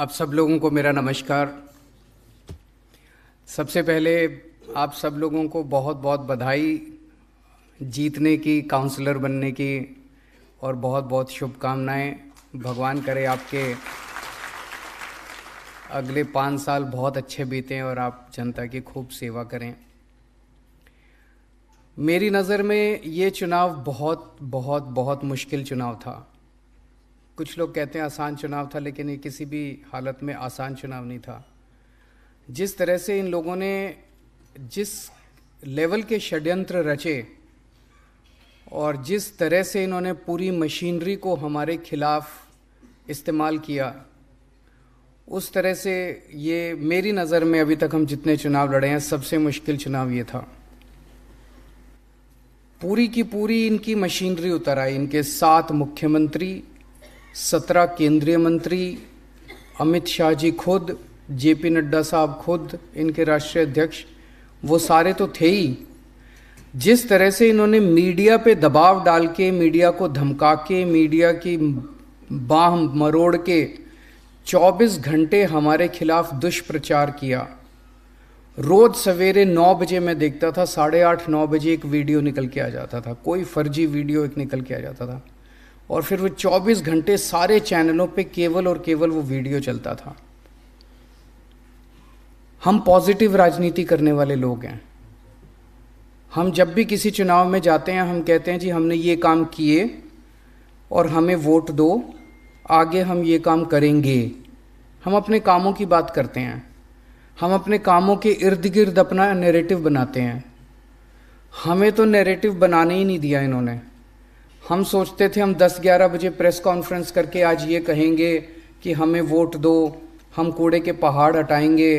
आप सब लोगों को मेरा नमस्कार सबसे पहले आप सब लोगों को बहुत बहुत बधाई जीतने की काउंसलर बनने की और बहुत बहुत शुभकामनाएं भगवान करे आपके अगले पाँच साल बहुत अच्छे बीतें और आप जनता की खूब सेवा करें मेरी नज़र में ये चुनाव बहुत बहुत बहुत मुश्किल चुनाव था कुछ लोग कहते हैं आसान चुनाव था लेकिन ये किसी भी हालत में आसान चुनाव नहीं था जिस तरह से इन लोगों ने जिस लेवल के षड्यंत्र रचे और जिस तरह से इन्होंने पूरी मशीनरी को हमारे खिलाफ इस्तेमाल किया उस तरह से ये मेरी नज़र में अभी तक हम जितने चुनाव लड़े हैं सबसे मुश्किल चुनाव ये था पूरी की पूरी इनकी मशीनरी उतर आई इनके सात मुख्यमंत्री सत्रह केंद्रीय मंत्री अमित शाह जी खुद जे पी नड्डा साहब खुद इनके राष्ट्रीय अध्यक्ष वो सारे तो थे ही जिस तरह से इन्होंने मीडिया पे दबाव डाल के मीडिया को धमका के मीडिया की बाह मरोड़ के 24 घंटे हमारे खिलाफ दुष्प्रचार किया रोज सवेरे 9 बजे मैं देखता था साढ़े आठ नौ बजे एक वीडियो निकल के आ जाता था कोई फर्जी वीडियो एक निकल के आ जाता था और फिर वो 24 घंटे सारे चैनलों पे केवल और केवल वो वीडियो चलता था हम पॉजिटिव राजनीति करने वाले लोग हैं हम जब भी किसी चुनाव में जाते हैं हम कहते हैं जी हमने ये काम किए और हमें वोट दो आगे हम ये काम करेंगे हम अपने कामों की बात करते हैं हम अपने कामों के इर्द गिर्द अपना नेरेटिव बनाते हैं हमें तो नेरेटिव बनाने ही नहीं दिया इन्होंने हम सोचते थे हम 10-11 बजे प्रेस कॉन्फ्रेंस करके आज ये कहेंगे कि हमें वोट दो हम कूड़े के पहाड़ हटाएंगे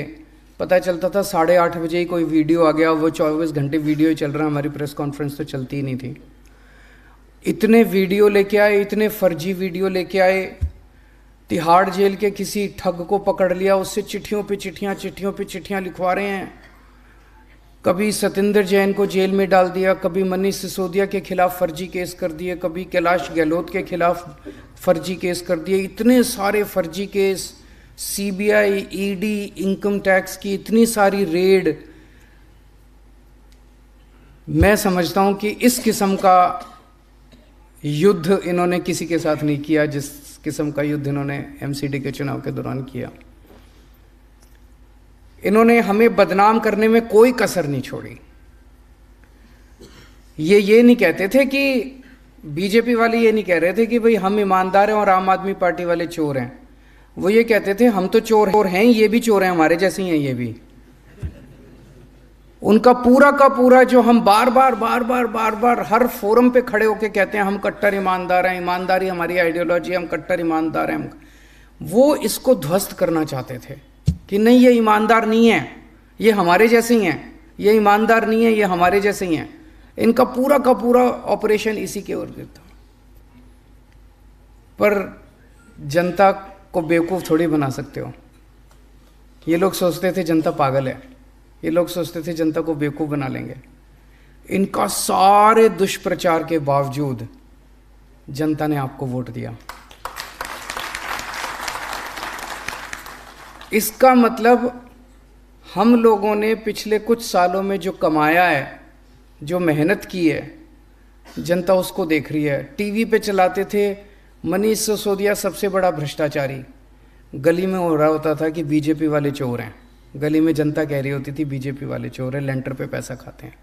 पता चलता था साढ़े आठ बजे ही कोई वीडियो आ गया वो चौबीस घंटे वीडियो ही चल रहा हमारी प्रेस कॉन्फ्रेंस तो चलती ही नहीं थी इतने वीडियो लेके आए इतने फर्जी वीडियो लेके आए तिहाड़ जेल के किसी ठग को पकड़ लिया उससे चिट्ठियों पे चिट्ठियाँ चिट्ठियों पे चिट्ठियाँ लिखवा रहे हैं कभी सतेंद्र जैन को जेल में डाल दिया कभी मनीष सिसोदिया के खिलाफ फर्जी केस कर दिए कभी कैलाश गहलोत के खिलाफ फर्जी केस कर दिए इतने सारे फर्जी case CBI ED income tax की इतनी सारी रेड मैं समझता हूं कि इस किस्म का युद्ध इन्होंने किसी के साथ नहीं किया जिस किस्म का युद्ध इन्होंने एमसीडी के चुनाव के दौरान किया इन्होंने हमें बदनाम करने में कोई कसर नहीं छोड़ी ये ये नहीं कहते थे कि बीजेपी वाले ये नहीं कह रहे थे कि भाई हम ईमानदार हैं और आम आदमी पार्टी वाले चोर हैं वो ये कहते थे हम तो चोर चोर हैं ये भी चोर हैं हमारे जैसे ही हैं ये भी उनका पूरा का पूरा जो हम बार बार बार बार बार बार हर फोरम पे खड़े होके कहते हैं हम कट्टर ईमानदार हैं ईमानदारी हमारी आइडियोलॉजी हम कट्टर ईमानदार हैं हम वो इसको ध्वस्त करना चाहते थे कि नहीं ये ईमानदार नहीं है ये हमारे जैसे ही हैं ये ईमानदार नहीं है ये हमारे जैसे ही हैं इनका पूरा का पूरा ऑपरेशन इसी के ओर गिरता पर जनता को बेवकूफ़ थोड़ी बना सकते हो ये लोग सोचते थे जनता पागल है ये लोग सोचते थे जनता को बेवकूफ़ बना लेंगे इनका सारे दुष्प्रचार के बावजूद जनता ने आपको वोट दिया इसका मतलब हम लोगों ने पिछले कुछ सालों में जो कमाया है जो मेहनत की है जनता उसको देख रही है टीवी पे चलाते थे मनीष सिसोदिया सबसे बड़ा भ्रष्टाचारी गली में हो रहा होता था कि बीजेपी वाले चोर हैं गली में जनता कह रही होती थी बीजेपी वाले चोर हैं लेंटर पे पैसा खाते हैं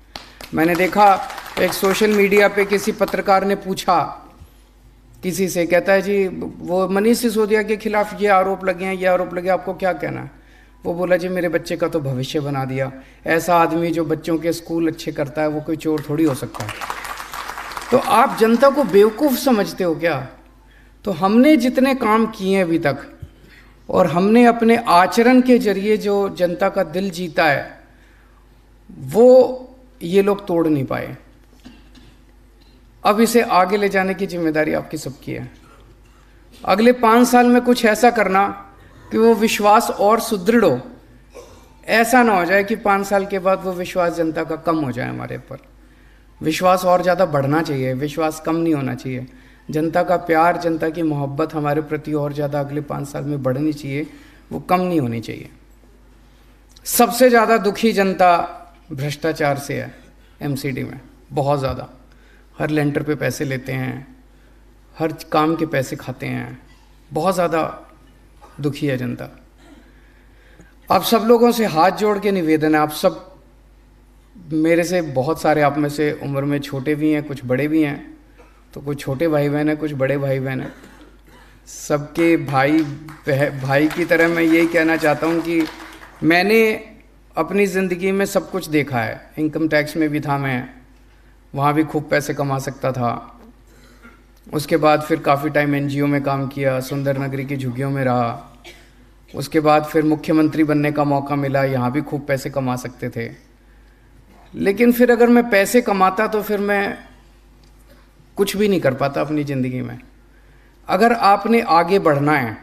मैंने देखा एक सोशल मीडिया पे किसी पत्रकार ने पूछा किसी से कहता है जी वो मनीष सिसोदिया के खिलाफ ये आरोप लगे हैं ये आरोप लगे आपको क्या कहना है वो बोला जी मेरे बच्चे का तो भविष्य बना दिया ऐसा आदमी जो बच्चों के स्कूल अच्छे करता है वो कोई चोर थोड़ी हो सकता है तो आप जनता को बेवकूफ़ समझते हो क्या तो हमने जितने काम किए हैं अभी तक और हमने अपने आचरण के जरिए जो जनता का दिल जीता है वो ये लोग तोड़ नहीं पाए अब इसे आगे ले जाने की जिम्मेदारी आपकी सबकी है अगले पाँच साल में कुछ ऐसा करना कि वो विश्वास और सुदृढ़ हो ऐसा ना हो जाए कि पाँच साल के बाद वो विश्वास जनता का कम हो जाए हमारे पर विश्वास और ज़्यादा बढ़ना चाहिए विश्वास कम नहीं होना चाहिए जनता का प्यार जनता की मोहब्बत हमारे प्रति और ज़्यादा अगले पाँच साल में बढ़नी चाहिए वो कम नहीं होनी चाहिए सबसे ज़्यादा दुखी जनता भ्रष्टाचार से है एमसीडी में बहुत ज़्यादा हर लेंटर पे पैसे लेते हैं हर काम के पैसे खाते हैं बहुत ज़्यादा दुखी है जनता आप सब लोगों से हाथ जोड़ के निवेदन है आप सब मेरे से बहुत सारे आप में से उम्र में छोटे भी हैं कुछ बड़े भी हैं तो कुछ छोटे भाई बहन हैं कुछ बड़े भाई बहन हैं सबके भाई भाई की तरह मैं यही कहना चाहता हूँ कि मैंने अपनी ज़िंदगी में सब कुछ देखा है इनकम टैक्स में भी था मैं वहाँ भी खूब पैसे कमा सकता था उसके बाद फिर काफ़ी टाइम एन में काम किया सुंदर नगरी की झुग्गियों में रहा उसके बाद फिर मुख्यमंत्री बनने का मौका मिला यहाँ भी खूब पैसे कमा सकते थे लेकिन फिर अगर मैं पैसे कमाता तो फिर मैं कुछ भी नहीं कर पाता अपनी ज़िंदगी में अगर आपने आगे बढ़ना है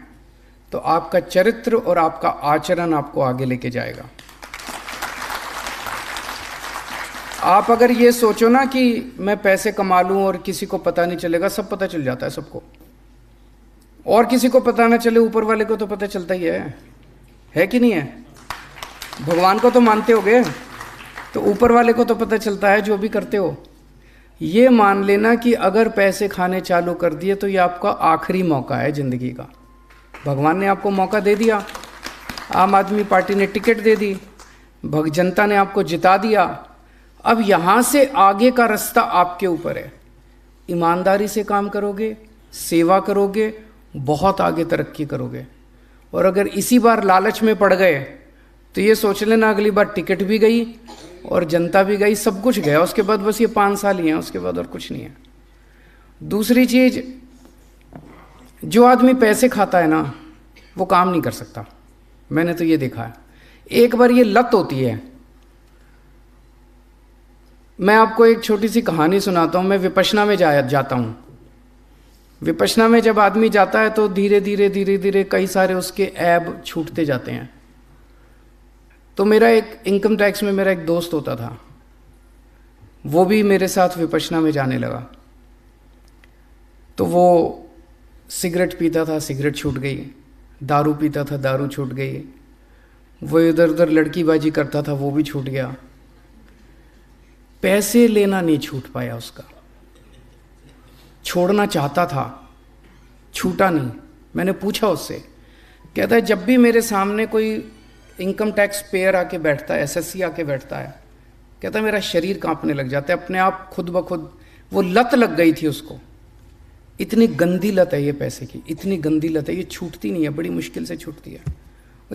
तो आपका चरित्र और आपका आचरण आपको आगे लेके जाएगा आप अगर ये सोचो ना कि मैं पैसे कमा लूँ और किसी को पता नहीं चलेगा सब पता चल जाता है सबको और किसी को पता ना चले ऊपर वाले को तो पता चलता ही है है कि नहीं है भगवान को तो मानते गए तो ऊपर वाले को तो पता चलता है जो भी करते हो ये मान लेना कि अगर पैसे खाने चालू कर दिए तो ये आपका आखिरी मौका है ज़िंदगी का भगवान ने आपको मौका दे दिया आम आदमी पार्टी ने टिकट दे दी भग जनता ने आपको जिता दिया अब यहाँ से आगे का रास्ता आपके ऊपर है ईमानदारी से काम करोगे सेवा करोगे बहुत आगे तरक्की करोगे और अगर इसी बार लालच में पड़ गए तो ये सोच लेना अगली बार टिकट भी गई और जनता भी गई सब कुछ गया उसके बाद बस ये पाँच साल ही हैं उसके बाद और कुछ नहीं है दूसरी चीज जो आदमी पैसे खाता है ना वो काम नहीं कर सकता मैंने तो ये देखा है एक बार ये लत होती है मैं आपको एक छोटी सी कहानी सुनाता हूँ मैं विपशना में जाया जाता हूँ विपशना में जब आदमी जाता है तो धीरे धीरे धीरे धीरे कई सारे उसके ऐब छूटते जाते हैं तो मेरा एक इनकम टैक्स में मेरा एक दोस्त होता था वो भी मेरे साथ विपशना में जाने लगा तो वो सिगरेट पीता था सिगरेट छूट गई दारू पीता था दारू छूट गई वो इधर उधर लड़कीबाजी करता था वो भी छूट गया पैसे लेना नहीं छूट पाया उसका छोड़ना चाहता था छूटा नहीं मैंने पूछा उससे कहता है जब भी मेरे सामने कोई इनकम टैक्स पेयर आके बैठता है एसएससी आके बैठता है कहता है मेरा शरीर कांपने लग जाता है अपने आप खुद ब खुद वो लत लग गई थी उसको इतनी गंदी लत है ये पैसे की इतनी गंदी लत है ये छूटती नहीं है बड़ी मुश्किल से छूटती है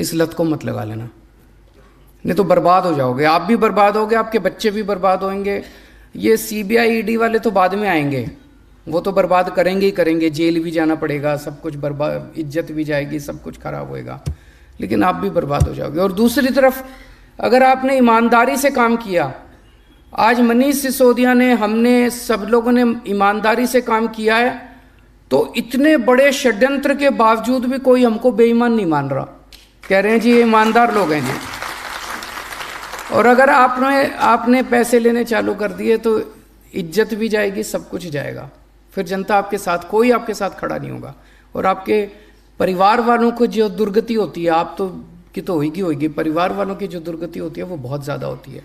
इस लत को मत लगा लेना नहीं तो बर्बाद हो जाओगे आप भी बर्बाद होगे आपके बच्चे भी बर्बाद होंगे ये सी बी आई डी वाले तो बाद में आएंगे वो तो बर्बाद करेंगे ही करेंगे जेल भी जाना पड़ेगा सब कुछ बर्बाद इज्जत भी जाएगी सब कुछ खराब होएगा लेकिन आप भी बर्बाद हो जाओगे और दूसरी तरफ अगर आपने ईमानदारी से काम किया आज मनीष सिसोदिया ने हमने सब लोगों ने ईमानदारी से काम किया है तो इतने बड़े षड्यंत्र के बावजूद भी कोई हमको बेईमान नहीं मान रहा कह रहे हैं जी ईमानदार लोग हैं और अगर आपने आपने पैसे लेने चालू कर दिए तो इज्जत भी जाएगी सब कुछ जाएगा फिर जनता आपके साथ कोई आपके साथ खड़ा नहीं होगा और आपके परिवार वालों को जो दुर्गति होती है आप तो की तो होगी होगी परिवार वालों की जो दुर्गति होती है वो बहुत ज़्यादा होती है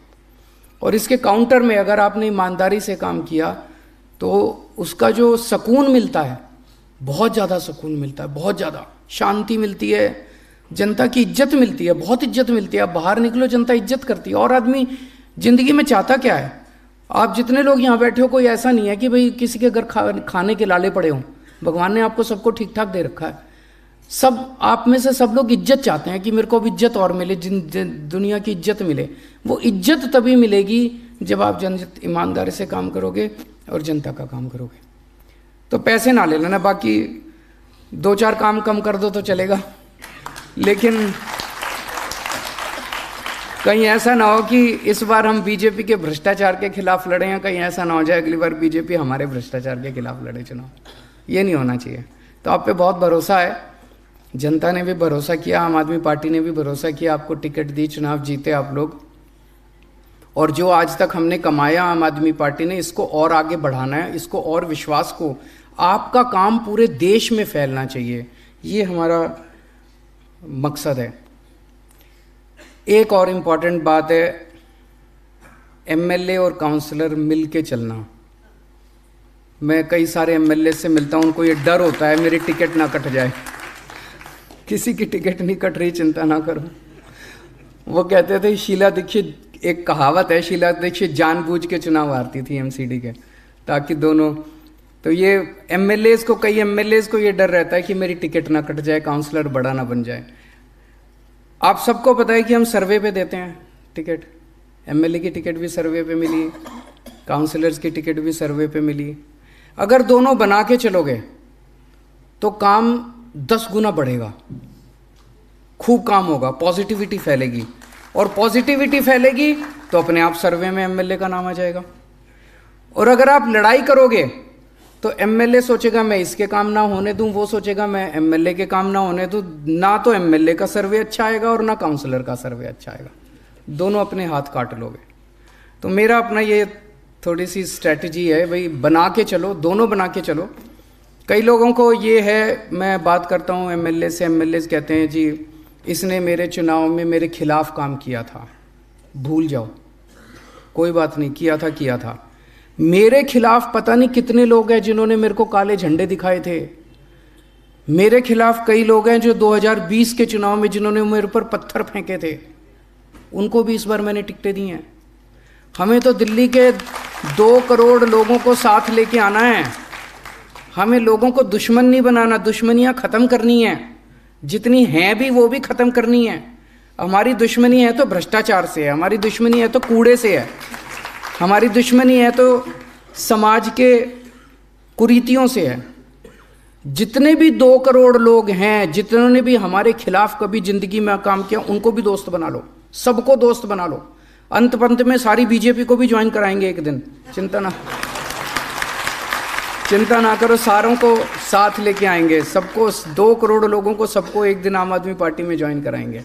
और इसके काउंटर में अगर आपने ईमानदारी से काम किया तो उसका जो सकून मिलता है बहुत ज़्यादा सुकून मिलता है बहुत ज़्यादा शांति मिलती है जनता की इज्जत मिलती है बहुत इज्जत मिलती है आप बाहर निकलो जनता इज्जत करती है और आदमी ज़िंदगी में चाहता क्या है आप जितने लोग यहाँ बैठे हो कोई ऐसा नहीं है कि भाई किसी के घर खा, खाने के लाले पड़े हों भगवान ने आपको सबको ठीक ठाक दे रखा है सब आप में से सब लोग इज्जत चाहते हैं कि मेरे को अब इज्जत और मिले जिन, जिन दुनिया की इज्जत मिले वो इज्जत तभी मिलेगी जब आप जन ईमानदारी से काम करोगे और जनता का काम करोगे तो पैसे ना ले लेना बाकी दो चार काम कम कर दो तो चलेगा लेकिन कहीं ऐसा ना हो कि इस बार हम बीजेपी के भ्रष्टाचार के खिलाफ लड़े हैं कहीं ऐसा ना हो जाए अगली बार बीजेपी हमारे भ्रष्टाचार के खिलाफ लड़े चुनाव ये नहीं होना चाहिए तो आप पे बहुत भरोसा है जनता ने भी भरोसा किया आम आदमी पार्टी ने भी भरोसा किया आपको टिकट दी चुनाव जीते आप लोग और जो आज तक हमने कमाया आम आदमी पार्टी ने इसको और आगे बढ़ाना है इसको और विश्वास को आपका काम पूरे देश में फैलना चाहिए ये हमारा मकसद है एक और इम्पॉर्टेंट बात है एमएलए और काउंसलर मिल के चलना मैं कई सारे एमएलए से मिलता हूँ उनको ये डर होता है मेरी टिकट ना कट जाए किसी की टिकट नहीं कट रही चिंता ना करो वो कहते थे शीला दीक्षित एक कहावत है शीला दीक्षित जानबूझ के चुनाव हारती थी एमसीडी के ताकि दोनों तो ये एम को कई एम को ये डर रहता है कि मेरी टिकट ना कट जाए काउंसलर बड़ा ना बन जाए आप सबको पता है कि हम सर्वे पे देते हैं टिकट एम की टिकट भी सर्वे पे मिली काउंसलर्स की टिकट भी सर्वे पे मिली अगर दोनों बना के चलोगे तो काम दस गुना बढ़ेगा खूब काम होगा पॉजिटिविटी फैलेगी और पॉजिटिविटी फैलेगी तो अपने आप सर्वे में एमएलए का नाम आ जाएगा और अगर आप लड़ाई करोगे तो एमएलए सोचेगा मैं इसके काम ना होने दूं वो सोचेगा मैं एमएलए के काम ना होने दूं ना तो एमएलए का सर्वे अच्छा आएगा और ना काउंसलर का सर्वे अच्छा आएगा दोनों अपने हाथ काट लोगे तो मेरा अपना ये थोड़ी सी स्ट्रेटजी है भाई बना के चलो दोनों बना के चलो कई लोगों को ये है मैं बात करता हूँ एम से एम कहते हैं जी इसने मेरे चुनाव में मेरे खिलाफ काम किया था भूल जाओ कोई बात नहीं किया था किया था मेरे खिलाफ पता नहीं कितने लोग हैं जिन्होंने मेरे को काले झंडे दिखाए थे मेरे खिलाफ कई लोग हैं जो 2020 के चुनाव में जिन्होंने मेरे ऊपर पत्थर फेंके थे उनको भी इस बार मैंने टिकटें दी हैं हमें तो दिल्ली के दो करोड़ लोगों को साथ लेके आना है हमें लोगों को दुश्मन नहीं बनाना दुश्मनियाँ ख़त्म करनी है जितनी हैं भी वो भी ख़त्म करनी है हमारी दुश्मनी है तो भ्रष्टाचार से है हमारी दुश्मनी है तो कूड़े से है हमारी दुश्मनी है तो समाज के कुरीतियों से है जितने भी दो करोड़ लोग हैं जितने भी हमारे खिलाफ कभी ज़िंदगी में काम किया उनको भी दोस्त बना लो सबको दोस्त बना लो अंत पंत में सारी बीजेपी को भी ज्वाइन कराएंगे एक दिन चिंता ना चिंता ना करो सारों को साथ लेके आएंगे सबको दो करोड़ लोगों को सबको एक दिन आम आदमी पार्टी में ज्वाइन कराएंगे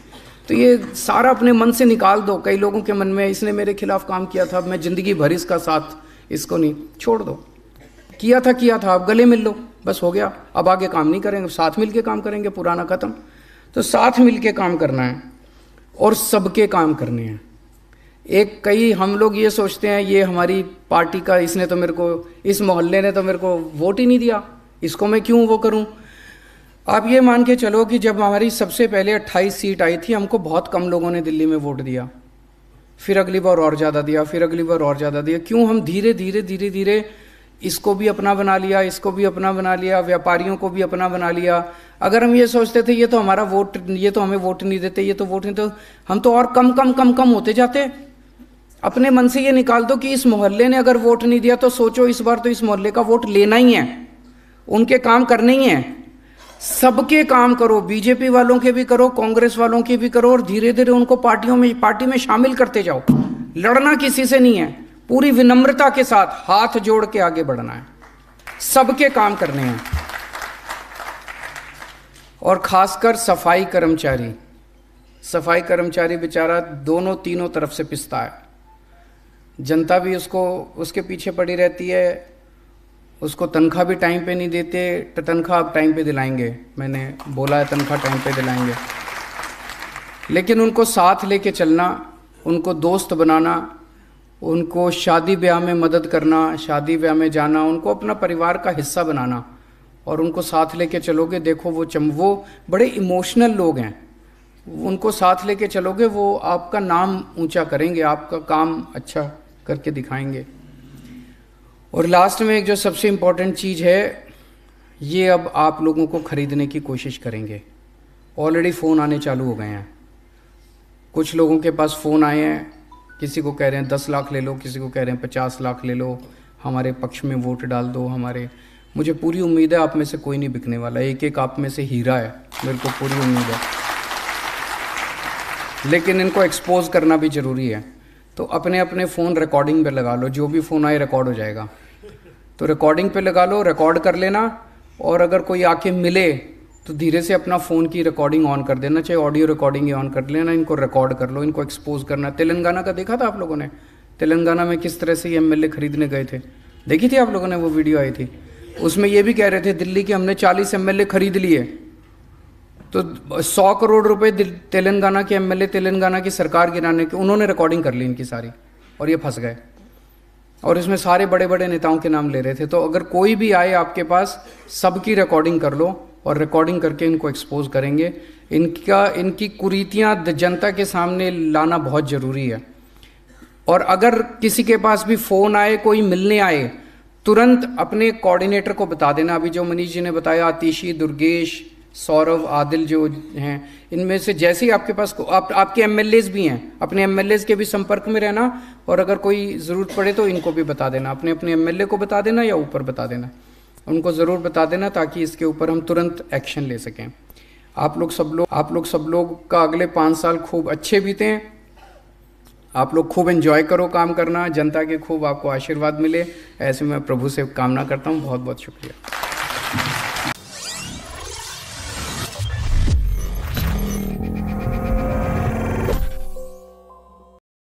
तो ये सारा अपने मन से निकाल दो कई लोगों के मन में इसने मेरे खिलाफ काम किया था मैं ज़िंदगी भर इसका साथ इसको नहीं छोड़ दो किया था किया था अब गले मिल लो बस हो गया अब आगे काम नहीं करेंगे साथ मिल के काम करेंगे पुराना ख़त्म तो साथ मिलके काम करना है और सबके काम करने हैं एक कई हम लोग ये सोचते हैं ये हमारी पार्टी का इसने तो मेरे को इस मोहल्ले ने तो मेरे को वोट ही नहीं दिया इसको मैं क्यों वो करूं आप ये मान के चलो कि जब हमारी सबसे पहले 28 सीट आई थी हमको बहुत कम लोगों ने दिल्ली में वोट दिया फिर अगली बार और ज़्यादा दिया फिर अगली बार और ज़्यादा दिया क्यों हम धीरे धीरे धीरे धीरे इसको भी अपना बना लिया इसको भी अपना बना लिया व्यापारियों को भी अपना बना लिया अगर हम ये सोचते थे ये तो हमारा वोट ये तो हमें वोट नहीं देते ये तो वोट नहीं तो हम तो और कम कम कम कम होते जाते अपने मन से ये निकाल दो कि इस मोहल्ले ने अगर वोट नहीं दिया तो सोचो इस बार तो इस मोहल्ले का वोट लेना ही है उनके काम करने ही हैं सबके काम करो बीजेपी वालों के भी करो कांग्रेस वालों के भी करो और धीरे धीरे उनको पार्टियों में पार्टी में शामिल करते जाओ लड़ना किसी से नहीं है पूरी विनम्रता के साथ हाथ जोड़ के आगे बढ़ना है सबके काम करने हैं और खासकर सफाई कर्मचारी सफाई कर्मचारी बेचारा दोनों तीनों तरफ से पिसता है जनता भी उसको उसके पीछे पड़ी रहती है उसको तनख्वाह भी टाइम पे नहीं देते तो तनख्वाह आप टाइम पे दिलाएंगे मैंने बोला है तनख्वाह टाइम पे दिलाएंगे लेकिन उनको साथ लेके चलना उनको दोस्त बनाना उनको शादी ब्याह में मदद करना शादी ब्याह में जाना उनको अपना परिवार का हिस्सा बनाना और उनको साथ लेके चलोगे देखो वो चम वो बड़े इमोशनल लोग हैं उनको साथ लेके चलोगे वो आपका नाम ऊंचा करेंगे आपका काम अच्छा करके दिखाएंगे और लास्ट में एक जो सबसे इम्पॉर्टेंट चीज़ है ये अब आप लोगों को ख़रीदने की कोशिश करेंगे ऑलरेडी फ़ोन आने चालू हो गए हैं कुछ लोगों के पास फ़ोन आए हैं किसी को कह रहे हैं दस लाख ले लो किसी को कह रहे हैं पचास लाख ले लो हमारे पक्ष में वोट डाल दो हमारे मुझे पूरी उम्मीद है आप में से कोई नहीं बिकने वाला एक एक आप में से हीरा है मेरे को पूरी उम्मीद है लेकिन इनको एक्सपोज करना भी ज़रूरी है तो अपने अपने फ़ोन रिकॉर्डिंग पे लगा लो जो भी फ़ोन आए रिकॉर्ड हो जाएगा तो रिकॉर्डिंग पे लगा लो रिकॉर्ड कर लेना और अगर कोई आके मिले तो धीरे से अपना फ़ोन की रिकॉर्डिंग ऑन कर देना चाहे ऑडियो रिकॉर्डिंग ही ऑन कर लेना इनको रिकॉर्ड कर लो इनको एक्सपोज करना तेलंगाना का देखा था आप लोगों ने तेलंगाना में किस तरह से ये एम खरीदने गए थे देखी थी आप लोगों ने वो वीडियो आई थी उसमें ये भी कह रहे थे दिल्ली के हमने चालीस एम खरीद लिए तो सौ करोड़ रुपए तेलंगाना के एमएलए तेलंगाना की सरकार गिराने के उन्होंने रिकॉर्डिंग कर ली इनकी सारी और ये फंस गए और इसमें सारे बड़े बड़े नेताओं के नाम ले रहे थे तो अगर कोई भी आए आपके पास सबकी रिकॉर्डिंग कर लो और रिकॉर्डिंग करके इनको एक्सपोज करेंगे इनका इनकी कुरीतियाँ जनता के सामने लाना बहुत ज़रूरी है और अगर किसी के पास भी फ़ोन आए कोई मिलने आए तुरंत अपने कोऑर्डिनेटर को बता देना अभी जो मनीष जी ने बताया आतिशी दुर्गेश सौरभ आदिल जो हैं इनमें से जैसे ही आपके पास आप, आपके एम भी हैं अपने एम के भी संपर्क में रहना और अगर कोई ज़रूरत पड़े तो इनको भी बता देना अपने अपने एम को बता देना या ऊपर बता देना उनको ज़रूर बता देना ताकि इसके ऊपर हम तुरंत एक्शन ले सकें आप लोग सब लोग आप लोग सब लोग का अगले पाँच साल खूब अच्छे बीतें आप लोग खूब एंजॉय करो काम करना जनता के खूब आपको आशीर्वाद मिले ऐसे में प्रभु से कामना करता हूँ बहुत बहुत शुक्रिया